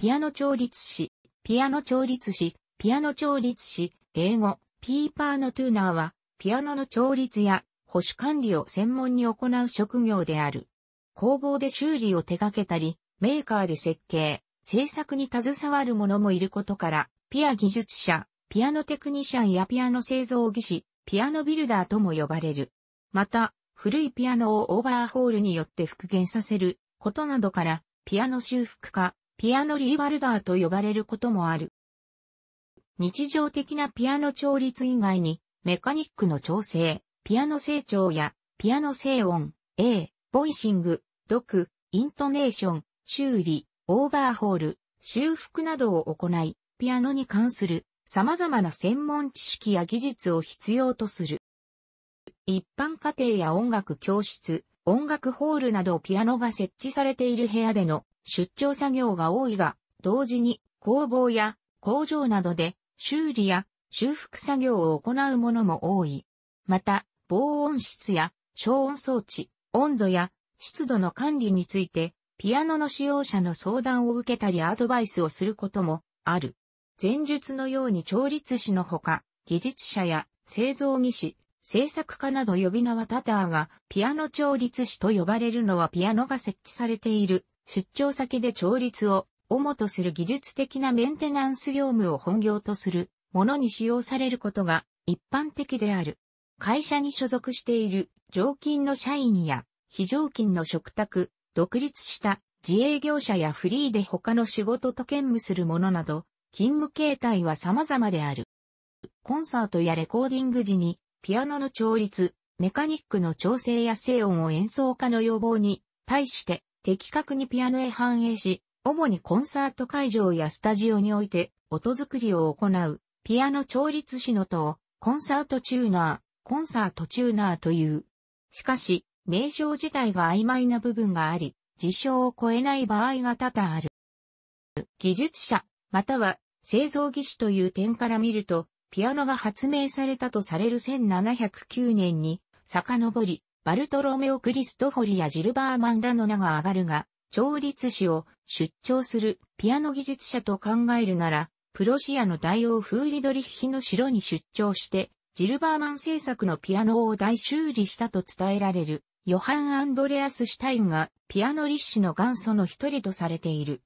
ピアノ調律師、ピアノ調律師、ピアノ調律師、英語、ピーパーのトゥーナーは、ピアノの調律や保守管理を専門に行う職業である。工房で修理を手掛けたり、メーカーで設計、制作に携わる者もいることから、ピア技術者、ピアノテクニシャンやピアノ製造技師、ピアノビルダーとも呼ばれる。また、古いピアノをオーバーホールによって復元させることなどから、ピアノ修復家、ピアノリーバルダーと呼ばれることもある。日常的なピアノ調律以外に、メカニックの調整、ピアノ成長や、ピアノ静音、A、ボイシング、毒、イントネーション、修理、オーバーホール、修復などを行い、ピアノに関する様々な専門知識や技術を必要とする。一般家庭や音楽教室、音楽ホールなどピアノが設置されている部屋での出張作業が多いが、同時に工房や工場などで修理や修復作業を行うものも多い。また、防音室や消音装置、温度や湿度の管理について、ピアノの使用者の相談を受けたりアドバイスをすることもある。前述のように調律師のほか、技術者や製造技師、製作家など呼び名はタターがピアノ調律師と呼ばれるのはピアノが設置されている出張先で調律を主とする技術的なメンテナンス業務を本業とするものに使用されることが一般的である。会社に所属している常勤の社員や非常勤の食卓、独立した自営業者やフリーで他の仕事と兼務する者など、勤務形態は様々である。コンサートやレコーディング時に、ピアノの調律、メカニックの調整や静音を演奏家の要望に対して的確にピアノへ反映し、主にコンサート会場やスタジオにおいて音作りを行う、ピアノ調律師のと、コンサートチューナー、コンサートチューナーという。しかし、名称自体が曖昧な部分があり、事象を超えない場合が多々ある。技術者、または製造技師という点から見ると、ピアノが発明されたとされる1709年に、遡り、バルトロメオ・クリストフォリやジルバーマンらの名が上がるが、調律師を出張するピアノ技術者と考えるなら、プロシアの大王フーリドリッヒの城に出張して、ジルバーマン制作のピアノを大修理したと伝えられる、ヨハン・アンドレアス・シュタインがピアノ立志の元祖の一人とされている。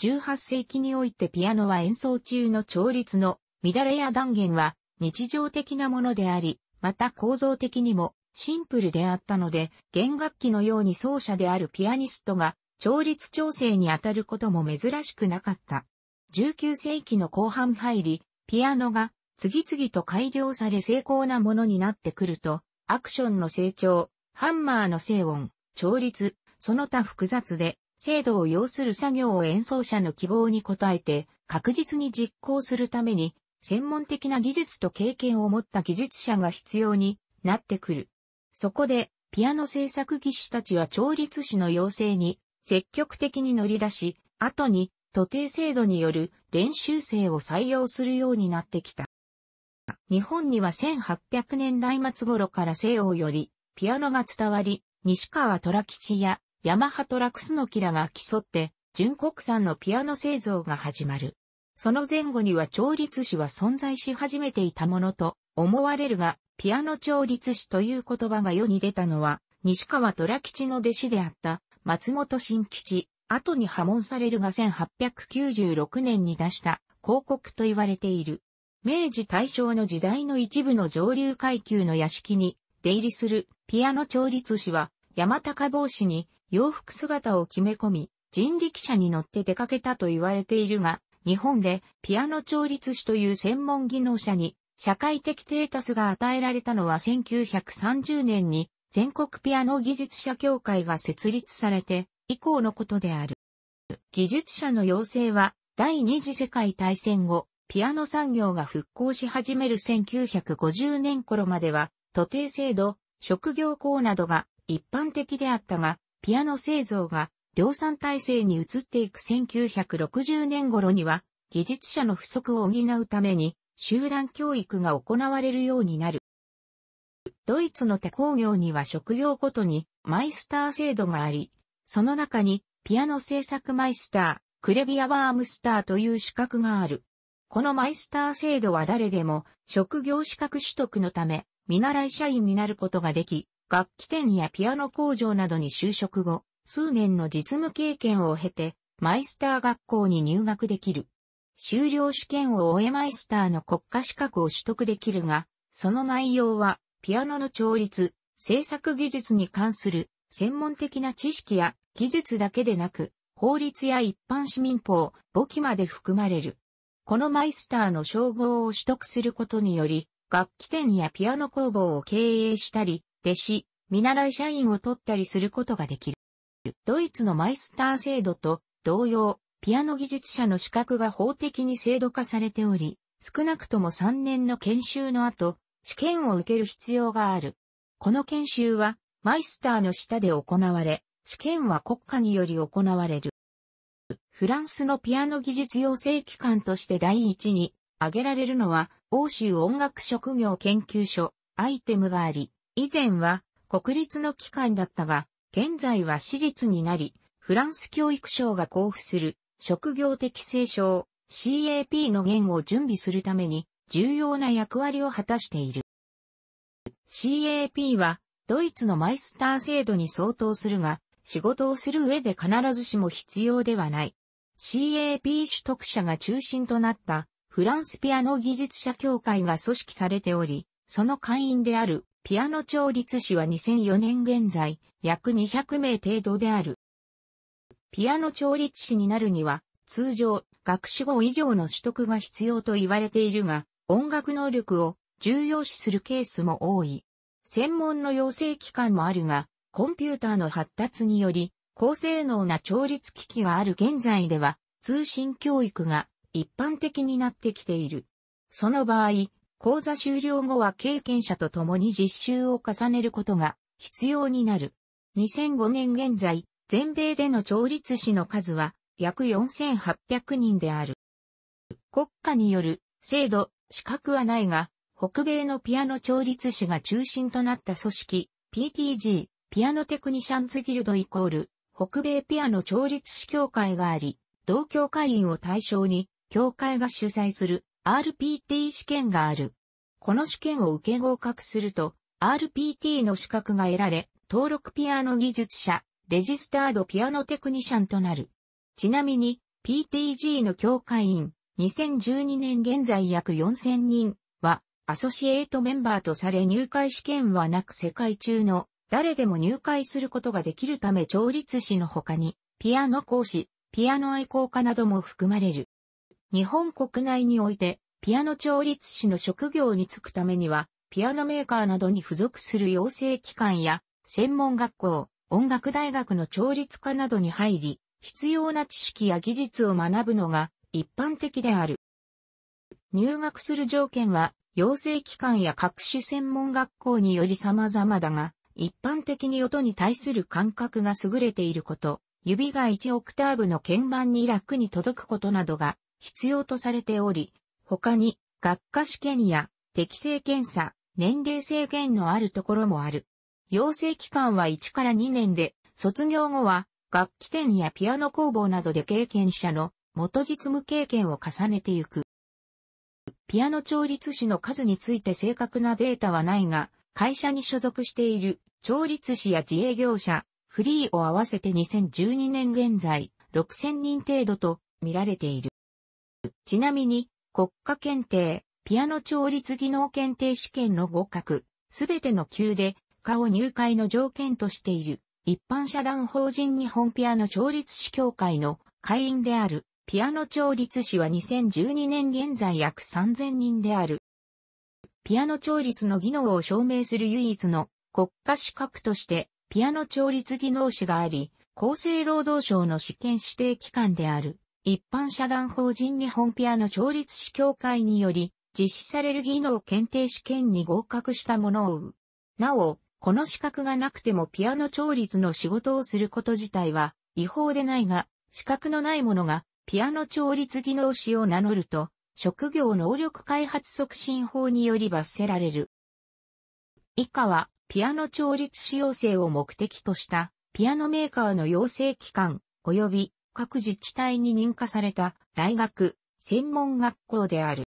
18世紀においてピアノは演奏中の調律の乱れや断言は日常的なものであり、また構造的にもシンプルであったので、弦楽器のように奏者であるピアニストが、調律調整に当たることも珍しくなかった。19世紀の後半入り、ピアノが次々と改良され精巧なものになってくると、アクションの成長、ハンマーの静音、調律、その他複雑で、精度を要する作業を演奏者の希望に応えて、確実に実行するために、専門的な技術と経験を持った技術者が必要になってくる。そこで、ピアノ制作技師たちは調律師の要請に積極的に乗り出し、後に、徒弟制度による練習生を採用するようになってきた。日本には1800年代末頃から西欧よりピアノが伝わり、西川虎吉やヤマハトラクスのキラが競って、純国産のピアノ製造が始まる。その前後には調律師は存在し始めていたものと思われるが、ピアノ調律師という言葉が世に出たのは、西川虎吉の弟子であった松本新吉、後に破門されるが1896年に出した広告と言われている。明治大正の時代の一部の上流階級の屋敷に出入りするピアノ調律師は山高帽子に洋服姿を決め込み人力車に乗って出かけたと言われているが日本でピアノ調律師という専門技能者に社会的テータスが与えられたのは1930年に全国ピアノ技術者協会が設立されて以降のことである。技術者の要請は第二次世界大戦後、ピアノ産業が復興し始める1950年頃までは、徒弟制度、職業校などが一般的であったが、ピアノ製造が量産体制に移っていく1960年頃には、技術者の不足を補うために、集団教育が行われるようになる。ドイツの手工業には職業ごとにマイスター制度があり、その中にピアノ制作マイスター、クレビアワームスターという資格がある。このマイスター制度は誰でも職業資格取得のため見習い社員になることができ、楽器店やピアノ工場などに就職後、数年の実務経験を経て、マイスター学校に入学できる。修了試験を終えマイスターの国家資格を取得できるが、その内容は、ピアノの調律、制作技術に関する専門的な知識や技術だけでなく、法律や一般市民法、簿記まで含まれる。このマイスターの称号を取得することにより、楽器店やピアノ工房を経営したり、弟子、見習い社員を取ったりすることができる。ドイツのマイスター制度と同様、ピアノ技術者の資格が法的に制度化されており、少なくとも3年の研修の後、試験を受ける必要がある。この研修は、マイスターの下で行われ、試験は国家により行われる。フランスのピアノ技術養成機関として第一に挙げられるのは、欧州音楽職業研究所、アイテムがあり、以前は国立の機関だったが、現在は私立になり、フランス教育省が交付する職業適正証 CAP の弦を準備するために重要な役割を果たしている。CAP はドイツのマイスター制度に相当するが、仕事をする上で必ずしも必要ではない。CAP 取得者が中心となったフランスピアノ技術者協会が組織されており、その会員であるピアノ調律師は2004年現在約200名程度である。ピアノ調律師になるには、通常、学士号以上の取得が必要と言われているが、音楽能力を重要視するケースも多い。専門の養成機関もあるが、コンピューターの発達により、高性能な調律機器がある現在では、通信教育が一般的になってきている。その場合、講座終了後は経験者と共に実習を重ねることが必要になる。2005年現在、全米での調律師の数は約4800人である。国家による制度、資格はないが、北米のピアノ調律師が中心となった組織、PTG、ピアノテクニシャンズギルドイコール、北米ピアノ調律師協会があり、同協会員を対象に、協会が主催する RPT 試験がある。この試験を受け合格すると、RPT の資格が得られ、登録ピアノ技術者、レジスタードピアノテクニシャンとなる。ちなみに、PTG の協会員、2012年現在約4000人は、アソシエイトメンバーとされ入会試験はなく世界中の誰でも入会することができるため調律師の他に、ピアノ講師、ピアノ愛好家なども含まれる。日本国内において、ピアノ調律師の職業に就くためには、ピアノメーカーなどに付属する養成機関や、専門学校、音楽大学の調律科などに入り、必要な知識や技術を学ぶのが一般的である。入学する条件は、養成機関や各種専門学校により様々だが、一般的に音に対する感覚が優れていること、指が1オクターブの鍵盤に楽に届くことなどが必要とされており、他に学科試験や適正検査、年齢制限のあるところもある。養成期間は1から2年で、卒業後は楽器店やピアノ工房などで経験者の元実務経験を重ねていく。ピアノ調律師の数について正確なデータはないが、会社に所属している調律師や自営業者、フリーを合わせて2012年現在、6000人程度と見られている。ちなみに、国家検定、ピアノ調律技能検定試験の合格、すべての級で化を入会の条件としている、一般社団法人日本ピアノ調律師協会の会員である、ピアノ調律師は2012年現在約3000人である。ピアノ調律の技能を証明する唯一の国家資格として、ピアノ調律技能士があり、厚生労働省の試験指定機関である、一般社団法人日本ピアノ調律師協会により、実施される技能検定試験に合格したものを、なお、この資格がなくてもピアノ調律の仕事をすること自体は違法でないが、資格のない者がピアノ調律技能士を名乗ると、職業能力開発促進法により罰せられる。以下は、ピアノ調律使用制を目的とした、ピアノメーカーの養成機関、及び各自治体に認可された大学、専門学校である。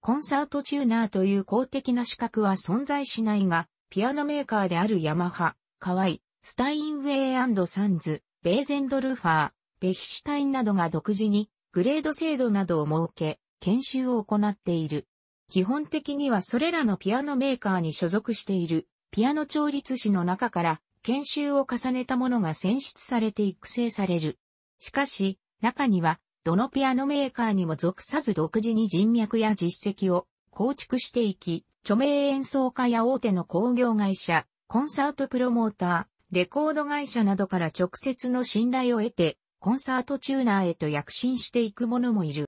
コンサートチューナーという公的な資格は存在しないが、ピアノメーカーであるヤマハ、カワイ、スタインウェイサンズ、ベーゼンドルファー、ベヒシュタインなどが独自にグレード制度などを設け、研修を行っている。基本的にはそれらのピアノメーカーに所属しているピアノ調律師の中から研修を重ねたものが選出されて育成される。しかし、中にはどのピアノメーカーにも属さず独自に人脈や実績を構築していき、著名演奏家や大手の工業会社、コンサートプロモーター、レコード会社などから直接の信頼を得て、コンサートチューナーへと躍進していく者もいる。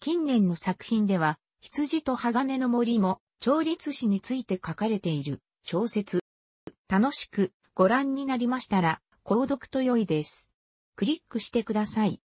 近年の作品では、羊と鋼の森も、調律師について書かれている小説。楽しくご覧になりましたら、購読と良いです。クリックしてください。